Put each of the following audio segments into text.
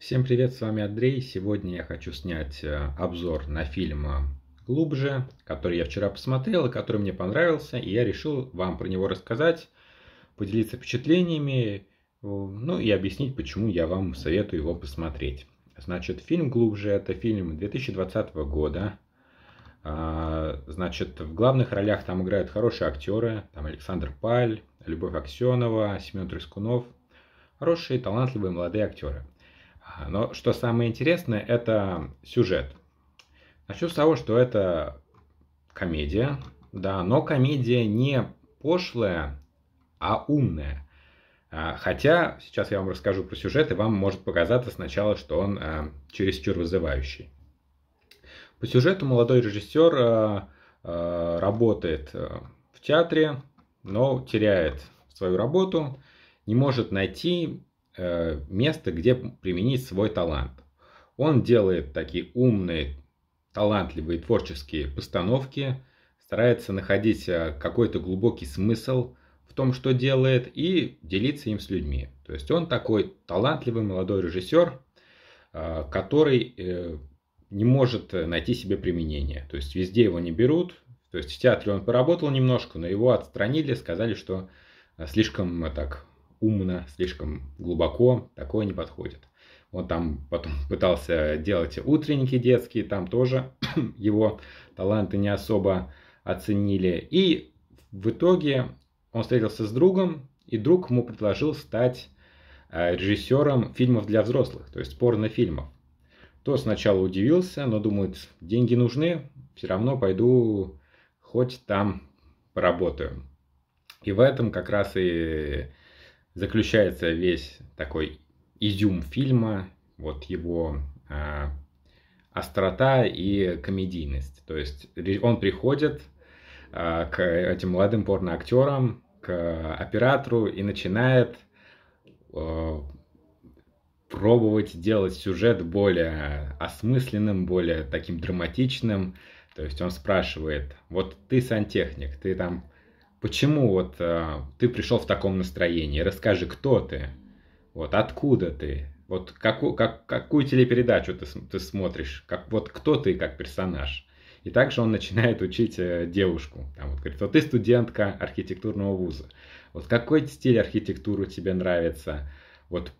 Всем привет, с вами Андрей. Сегодня я хочу снять э, обзор на фильм э, «Глубже», который я вчера посмотрел и который мне понравился, и я решил вам про него рассказать, поделиться впечатлениями, э, ну и объяснить, почему я вам советую его посмотреть. Значит, фильм «Глубже» — это фильм 2020 года. А, значит, в главных ролях там играют хорошие актеры, там Александр Паль, Любовь Аксенова, Семен Трескунов. Хорошие, талантливые молодые актеры — а, но что самое интересное, это сюжет. Начну с того, что это комедия, да, но комедия не пошлая, а умная. А, хотя сейчас я вам расскажу про сюжет, и вам может показаться сначала, что он э, чересчур вызывающий. По сюжету молодой режиссер э, э, работает в театре, но теряет свою работу, не может найти э, место, где применить свой талант. Он делает такие умные, талантливые творческие постановки, старается находить э, какой-то глубокий смысл в том, что делает, и делиться им с людьми. То есть он такой талантливый молодой режиссер, э, который э, не может найти себе применение. То есть везде его не берут. То есть в театре он поработал немножко, но его отстранили, сказали, что э, слишком э, так умно, слишком глубоко, такое не подходит. Он там потом пытался делать утренники детские, там тоже его таланты не особо оценили. И в итоге он встретился с другом, и друг ему предложил стать э, режиссером фильмов для взрослых, то есть порнофильмов. То сначала удивился, но думает, деньги нужны, все равно пойду хоть там поработаю. И в этом как раз и заключается весь такой изюм фильма, вот его э, острота и комедийность. То есть он приходит э, к этим молодым порноактерам, к оператору и начинает э, пробовать делать сюжет более осмысленным, более таким драматичным. То есть он спрашивает, вот ты сантехник, ты там почему вот э, ты пришел в таком настроении? Расскажи, кто ты? Вот откуда ты? Вот какую, как, какую телепередачу ты, ты смотришь? Как, вот кто ты как персонаж? И также он начинает учить э, девушку. Там вот говорит, вот ты студентка архитектурного вуза. Вот какой стиль архитектуры тебе нравится? Вот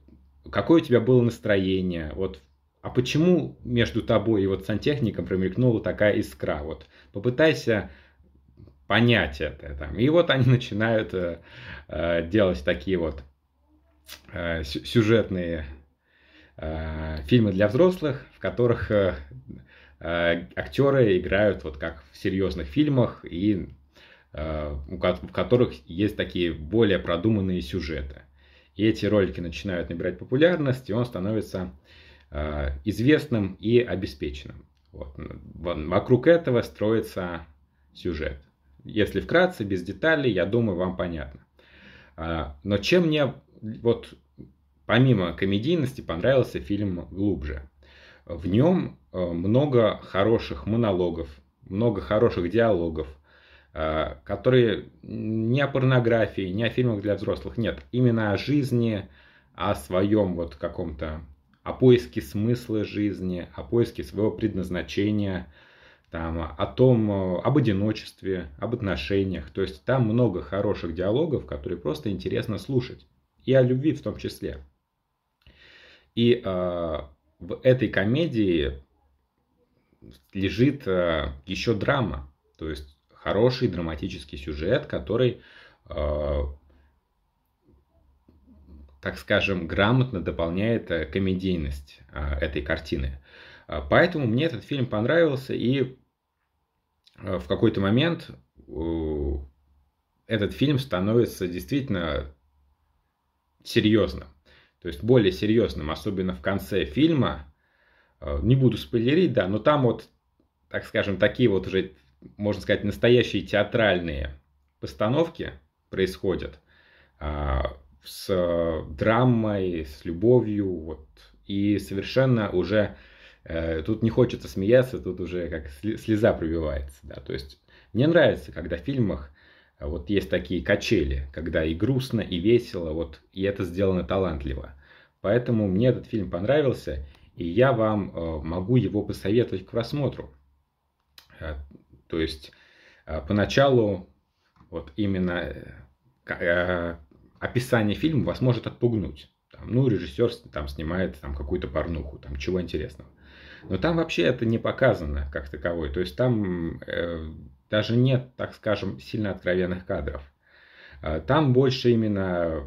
какое у тебя было настроение? Вот а почему между тобой и вот сантехником промелькнула такая искра? Вот попытайся понять это. Там. И вот они начинают э, э делать такие вот э, сюжетные э, фильмы для взрослых, в которых э, э, актеры играют вот как в серьезных фильмах и э, в которых есть такие более продуманные сюжеты. И эти ролики начинают набирать популярность, и он становится э, известным и обеспеченным. Вот. Вокруг этого строится сюжет. Если вкратце, без деталей, я думаю, вам понятно. А, но чем мне вот помимо комедийности понравился фильм «Глубже». В нем э, много хороших монологов, много хороших диалогов, а, которые не о порнографии, не о фильмах для взрослых, нет, именно о жизни, о своем вот каком-то, о поиске смысла жизни, о поиске своего предназначения – там, о том, э, об одиночестве, об отношениях. То есть там много хороших диалогов, которые просто интересно слушать. И о любви в том числе. И э, в этой комедии лежит э, еще драма. То есть хороший драматический сюжет, который, э, так скажем, грамотно дополняет э, комедийность э, этой картины. Э, а, поэтому мне этот фильм понравился, и э, в какой-то момент э, этот фильм становится действительно серьезным. То есть более серьезным, особенно в конце фильма. Э, не буду спойлерить, да, но там вот, так скажем, такие вот уже, можно сказать, настоящие театральные постановки происходят а, с драмой, с любовью, вот, и совершенно уже Э, тут не хочется смеяться, тут уже как слеза пробивается. Да? То есть мне нравится, когда в фильмах э, вот есть такие качели, когда и грустно, и весело, вот, и это сделано талантливо. Поэтому мне этот фильм понравился, и я вам э, могу его посоветовать к просмотру. То есть поначалу вот именно описание фильма вас может отпугнуть. ну, режиссер там снимает там какую-то порнуху, там чего интересного. Но там вообще это не показано как таковой. То есть там э, даже нет, так скажем, сильно откровенных кадров. Э, там больше именно,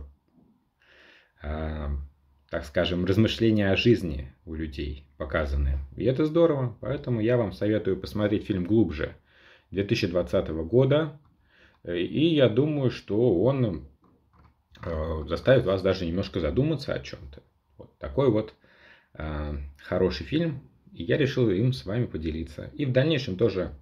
э, так скажем, размышления о жизни у людей показаны. И это здорово. Поэтому я вам советую посмотреть фильм глубже 2020 года. И я думаю, что он э, заставит вас даже немножко задуматься о чем-то. Вот такой вот э, хороший фильм и я решил им с вами поделиться. И в дальнейшем тоже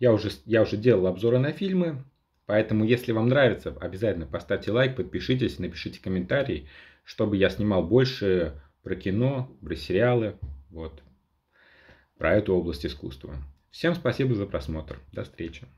я уже, я уже делал обзоры на фильмы, поэтому если вам нравится, обязательно поставьте лайк, подпишитесь, напишите комментарий, чтобы я снимал больше про кино, про сериалы, вот, про эту область искусства. Всем спасибо за просмотр. До встречи.